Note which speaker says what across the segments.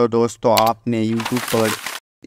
Speaker 1: तो दोस्तों आपने यूट्यूब पर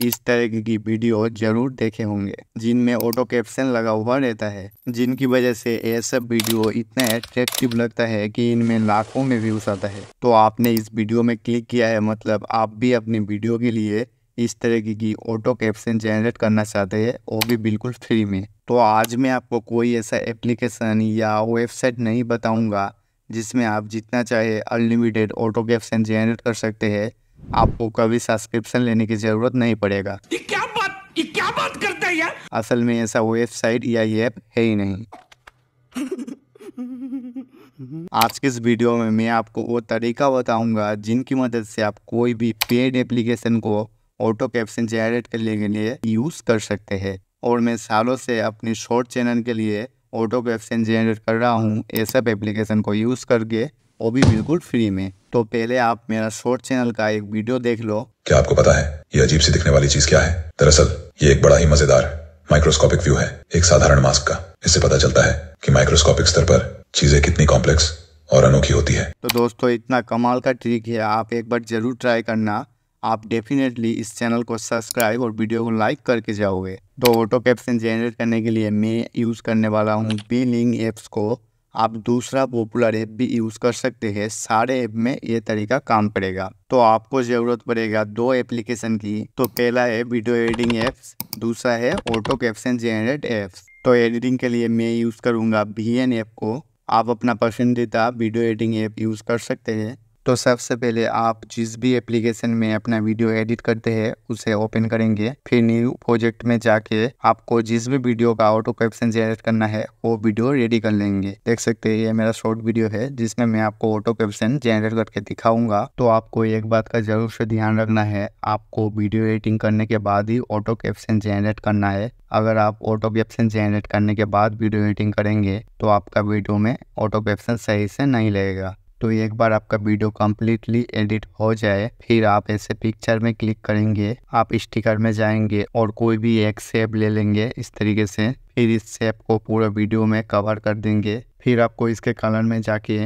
Speaker 1: इस तरह की वीडियो जरूर देखे होंगे जिनमें ऑटो कैप्शन लगा हुआ रहता है जिनकी वजह से ये सब वीडियो इतना अट्रैक्टिव लगता है कि इनमें लाखों में व्यूज आता है तो आपने इस वीडियो में क्लिक किया है मतलब आप भी अपनी वीडियो के लिए इस तरह की ऑटो कैप्शन जनरेट करना चाहते हैं वो भी बिल्कुल फ्री में तो आज मैं आपको कोई ऐसा एप्लीकेशन या वेबसाइट नहीं बताऊंगा जिसमें आप जितना चाहे अनलिमिटेड ऑटो कैप्शन जनरेट कर सकते हैं आपको कभी सब्सक्रिप्शन लेने की जरूरत नहीं पड़ेगा ये क्या बात ये क्या बात करते हैं यार असल में ऐसा वेबसाइट या ये ऐप है ही नहीं आज के इस वीडियो में मैं आपको वो तरीका बताऊंगा जिनकी मदद से आप कोई भी पेड एप्लीकेशन को ऑटो कैप्शन जनरेट करने के लिए यूज़ कर सकते हैं और मैं सालों से अपनी शॉर्ट चैनल के लिए ऑटो कैप्शन जनरेट कर रहा हूँ ये सब एप्लीकेशन को यूज़ करके वो भी बिल्कुल फ्री में तो पहले आप मेरा शॉर्ट चैनल का एक वीडियो देख लो क्या आपको पता है ये अजीब सी दिखने वाली चीज क्या है दरअसल ये एक बड़ा ही मजेदार माइक्रोस्कोपिक व्यू है एक साधारण मास्क का इससे पता चलता है कि माइक्रोस्कोपिक स्तर पर चीजें कितनी कॉम्प्लेक्स और अनोखी होती है तो दोस्तों इतना कमाल का ट्रिक है आप एक बार जरूर ट्राई करना आप डेफिनेटली इस चैनल को सब्सक्राइब और वीडियो को लाइक करके जाओगे तो ऑटो कैप्शन जेनरेट करने के लिए मैं यूज़ करने वाला हूँ बी लिंग एप्स को आप दूसरा पॉपुलर ऐप भी यूज़ कर सकते हैं सारे ऐप में ये तरीका काम करेगा तो आपको ज़रूरत पड़ेगा दो एप्लीकेशन की तो पहला है वीडियो एडिटिंग ऐप्स दूसरा है ऑटो कैप्शन जेनरेट ऐप्स तो एडिटिंग के लिए मैं यूज़ करूँगा बी एन ऐप को आप अपना पसंदीदा वीडियो एडिटिंग ऐप यूज़ कर सकते हैं तो सबसे पहले आप जिस भी एप्लीकेशन में अपना वीडियो एडिट करते हैं उसे ओपन करेंगे फिर न्यू प्रोजेक्ट में जाके आपको जिस भी वीडियो का ऑटो कैप्शन जनरेट करना है वो वीडियो रेडी कर लेंगे देख सकते हैं ये मेरा शॉर्ट वीडियो है जिसमें मैं आपको ऑटो कैप्शन जनरेट करके दिखाऊंगा तो आपको एक बात का जरूर से ध्यान रखना है आपको वीडियो एडिटिंग करने के बाद ही ऑटो कैप्शन जनरेट करना है अगर आप ऑटो कैप्शन जनरेट करने के बाद वीडियो एडिटिंग करेंगे तो आपका वीडियो में ऑटो कैप्शन सही से नहीं लगेगा तो एक बार आपका वीडियो कम्प्लीटली एडिट हो जाए फिर आप ऐसे पिक्चर में क्लिक करेंगे आप स्टिकर में जाएंगे और कोई भी एक सेप ले लेंगे इस तरीके से फिर इस सेप को पूरा वीडियो में कवर कर देंगे फिर आपको इसके कलर में जाके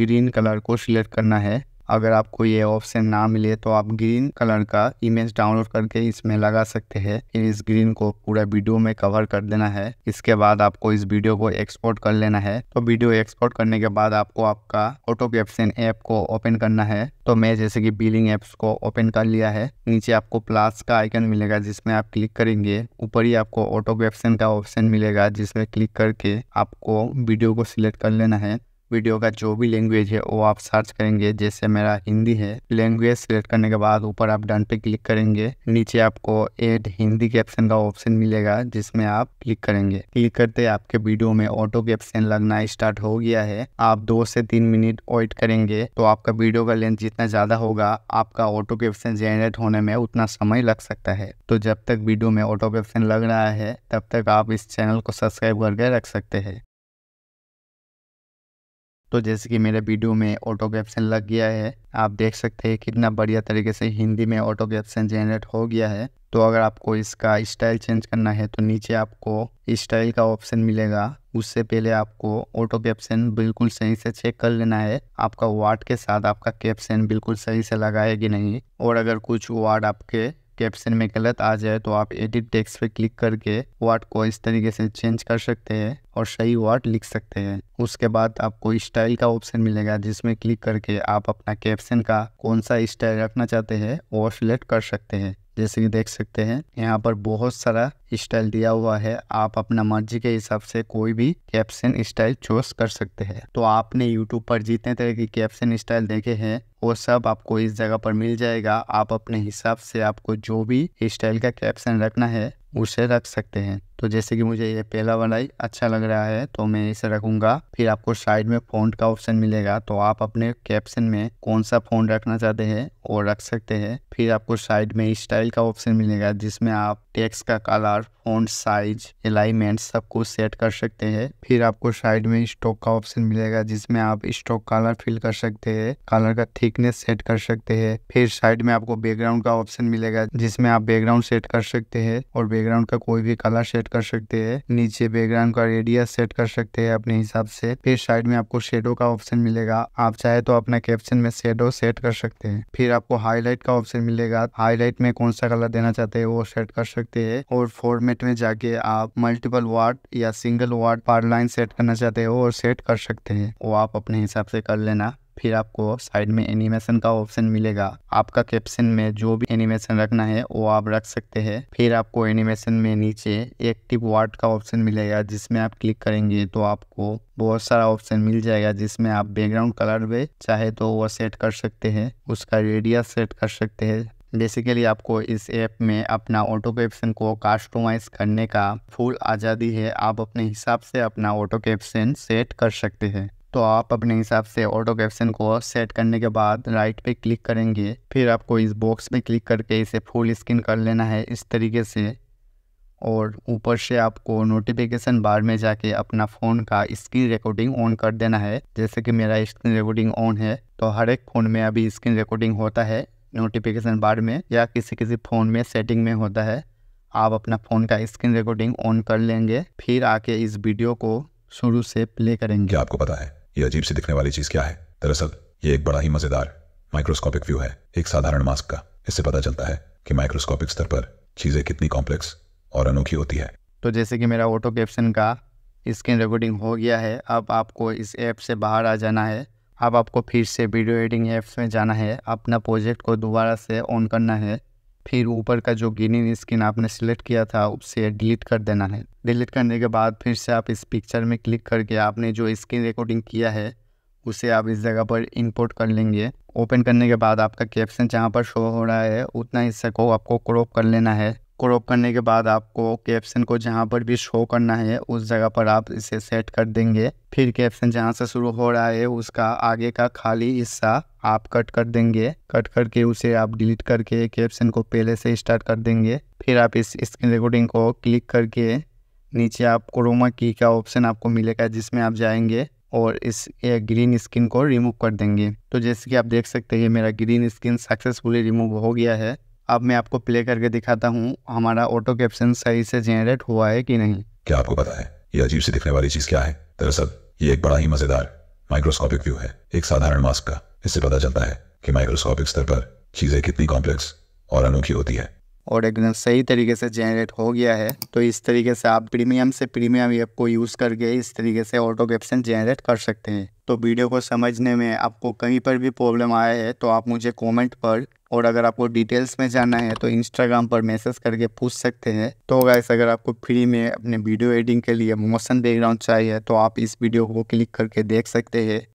Speaker 1: ग्रीन कलर को सिलेक्ट करना है अगर आपको ये ऑप्शन ना मिले तो आप ग्रीन कलर का इमेज डाउनलोड करके इसमें लगा सकते हैं फिर इस ग्रीन को पूरा वीडियो में कवर कर देना है इसके बाद आपको इस वीडियो को एक्सपोर्ट कर लेना है तो वीडियो एक्सपोर्ट करने के बाद आपको आपका ऑटो कैप्शन ऐप को ओपन करना है तो मैं जैसे कि बिलिंग एप्स को ओपन कर लिया है नीचे आपको प्लस का आइकन मिलेगा जिसमें आप क्लिक करेंगे ऊपर ही आपको ऑटो कैप्शन का ऑप्शन मिलेगा जिसमें क्लिक करके आपको वीडियो को सिलेक्ट कर लेना है वीडियो का जो भी लैंग्वेज है वो आप सर्च करेंगे जैसे मेरा हिंदी है लैंग्वेज सेलेक्ट करने के बाद ऊपर आप डन पे क्लिक करेंगे नीचे आपको एड हिंदी कैप्शन का ऑप्शन मिलेगा जिसमें आप क्लिक करेंगे क्लिक करते आपके वीडियो में ऑटो कैप्शन लगना स्टार्ट हो गया है आप दो से तीन मिनट वेट करेंगे तो आपका वीडियो का लेंथ जितना ज्यादा होगा आपका ऑटो कैप्शन जेनरेट होने में उतना समय लग सकता है तो जब तक वीडियो में ऑटो कैप्शन लग रहा है तब तक आप इस चैनल को सब्सक्राइब करके रख सकते हैं तो जैसे कि मेरे वीडियो में ऑटो कैप्शन लग गया है आप देख सकते हैं कितना बढ़िया तरीके से हिंदी में ऑटो कैप्शन जेनरेट हो गया है तो अगर आपको इसका स्टाइल चेंज करना है तो नीचे आपको स्टाइल का ऑप्शन मिलेगा उससे पहले आपको ऑटो कैप्शन बिल्कुल सही से चेक कर लेना है आपका वार्ड के साथ आपका कैप्शन बिल्कुल सही से लगाएगी नहीं और अगर कुछ वार्ड आपके कैप्शन में गलत आ जाए तो आप एडिट टेक्स्ट पे क्लिक करके वर्ड को इस तरीके से चेंज कर सकते हैं और सही वर्ड लिख सकते हैं उसके बाद आपको स्टाइल का ऑप्शन मिलेगा जिसमें क्लिक करके आप अपना कैप्शन का कौन सा स्टाइल रखना चाहते हैं वो सिलेक्ट कर सकते हैं जैसे कि देख सकते हैं यहाँ पर बहुत सारा स्टाइल दिया हुआ है आप अपना मर्जी के हिसाब से कोई भी कैप्शन स्टाइल चूज कर सकते हैं तो आपने यूट्यूब पर जितने तरह के कैप्शन स्टाइल देखे हैं वो सब आपको इस जगह पर मिल जाएगा आप अपने हिसाब से आपको जो भी स्टाइल का कैप्शन रखना है उसे रख सकते हैं तो जैसे कि मुझे ये पहला वाला ही अच्छा लग रहा है तो मैं इसे रखूंगा फिर आपको साइड में फ़ॉन्ट का ऑप्शन मिलेगा तो आप अपने कैप्शन में कौन सा फ़ॉन्ट रखना चाहते हैं वो रख सकते हैं फिर आपको साइड में स्टाइल का ऑप्शन मिलेगा जिसमें आप टेक्स्ट का कलर फ़ॉन्ट साइज अलाइनमेंट सब कुछ सेट कर सकते हैं फिर आपको साइड में स्टॉक का ऑप्शन मिलेगा जिसमें आप स्टॉक कलर फिल कर सकते हैं कलर का थिकनेस सेट कर सकते हैं फिर साइड में आपको बैकग्राउंड का ऑप्शन मिलेगा जिसमें आप बैकग्राउंड सेट कर सकते हैं और बैकग्राउंड का कोई भी कलर सेट कर सकते हैं नीचे बैकग्राउंड का रेडियस सेट कर सकते हैं अपने हिसाब से फिर साइड में आपको शेडो का ऑप्शन मिलेगा आप चाहे तो अपना कैप्शन में शेडो सेट कर सकते हैं फिर आपको हाईलाइट का ऑप्शन मिलेगा हाईलाइट में कौन सा कलर देना चाहते हैं वो सेट कर सकते सकते हैं और फॉर्मेट में जाके आप मल्टीपल वार्ड या सिंगल वार्ड पर लाइन सेट करना चाहते हो और सेट कर सकते हैं वो आप अपने हिसाब से कर लेना फिर आपको साइड में एनिमेशन का ऑप्शन मिलेगा आपका कैप्शन में जो भी एनिमेशन रखना है वो आप रख सकते हैं फिर आपको एनिमेशन में नीचे एक्टिव वार्ड का ऑप्शन मिलेगा जिसमें आप क्लिक करेंगे तो आपको बहुत सारा ऑप्शन मिल जाएगा जिसमें आप बैकग्राउंड कलर में चाहे तो वो सेट कर सकते हैं उसका रेडियस सेट कर सकते हैं बेसिकली आपको इस ऐप में अपना ऑटो कैप्शन को कास्टमाइज करने का फुल आज़ादी है आप अपने हिसाब से अपना ऑटो कैप्शन सेट कर सकते हैं तो आप अपने हिसाब से ऑटो कैप्शन को सेट करने के बाद राइट पे क्लिक करेंगे फिर आपको इस बॉक्स में क्लिक करके इसे फुल स्क्रीन कर लेना है इस तरीके से और ऊपर से आपको नोटिफिकेशन बार में जाके अपना फ़ोन का स्क्रीन रिकॉर्डिंग ऑन कर देना है जैसे कि मेरा स्क्रीन रिकॉर्डिंग ऑन है तो हर एक फ़ोन में अभी स्क्रीन रिकॉर्डिंग होता है नोटिफिकेशन बार में या किसी किसी फ़ोन में सेटिंग में होता है आप अपना फ़ोन का स्क्रीन रिकॉर्डिंग ऑन कर लेंगे फिर आके इस वीडियो को शुरू से प्ले करेंगे क्या आपको पता है ये अजीब सी दिखने वाली चीज़ क्या है दरअसल ये एक बड़ा ही मज़ेदार माइक्रोस्कोपिक व्यू है एक साधारण मास्क का इससे पता चलता है कि माइक्रोस्कोपिक स्तर पर चीज़ें कितनी कॉम्प्लेक्स और अनोखी होती है तो जैसे कि मेरा ऑटो कैप्शन का स्क्रीन रिकॉर्डिंग हो गया है अब आपको इस ऐप से बाहर आ जाना है अब आपको फिर से वीडियो एडिटिंग ऐप्स में जाना है अपना प्रोजेक्ट को दोबारा से ऑन करना है फिर ऊपर का जो ग्रीन स्क्रीन आपने सेलेक्ट किया था उसे डिलीट कर देना है डिलीट करने के बाद फिर से आप इस पिक्चर में क्लिक करके आपने जो स्क्रीन रिकॉर्डिंग किया है उसे आप इस जगह पर इंपोर्ट कर लेंगे ओपन करने के बाद आपका कैप्शन जहाँ पर शो हो रहा है उतना हिस्से को आपको क्रॉप कर लेना है क्रॉप करने के बाद आपको कैप्शन को जहाँ पर भी शो करना है उस जगह पर आप इसे सेट कर देंगे फिर कैप्शन जहाँ से शुरू हो रहा है उसका आगे का खाली हिस्सा आप कट कर देंगे कट करके उसे आप डिलीट करके कैप्शन को पहले से स्टार्ट कर देंगे फिर आप इस स्क्रीन रिकॉर्डिंग को क्लिक करके नीचे आप क्रोमा की का ऑप्शन आपको मिलेगा जिसमें आप जाएंगे और इस ग्रीन स्किन को रिमूव कर देंगे तो जैसे कि आप देख सकते हैं मेरा ग्रीन स्किन सक्सेसफुली रिमूव हो गया है अब मैं आपको प्ले करके दिखाता हूँ हमारा ऑटो कैप्शन सही से जेनरेट हुआ है कि नहीं क्या आपको पता है ये अजीब सी दिखने वाली चीज क्या है दरअसल ये एक बड़ा ही मजेदार माइक्रोस्कोपिक व्यू है एक साधारण मास्क का इससे पता चलता है कि माइक्रोस्कोपिक स्तर पर चीजें कितनी कॉम्प्लेक्स और अनोखी होती है और एकदम सही तरीके से जेनरेट हो गया है तो इस तरीके से आप प्रीमियम से प्रीमियम ऐप को यूज़ करके इस तरीके से ऑटो कैप्शन जेनरेट कर सकते हैं तो वीडियो को समझने में आपको कहीं पर भी प्रॉब्लम आया है तो आप मुझे कमेंट पर और अगर आपको डिटेल्स में जाना है तो इंस्टाग्राम पर मैसेज करके पूछ सकते हैं तो गैस अगर आपको फ्री में अपने वीडियो एडिटिंग के लिए मोशन बैकग्राउंड चाहिए तो आप इस वीडियो को क्लिक करके देख सकते हैं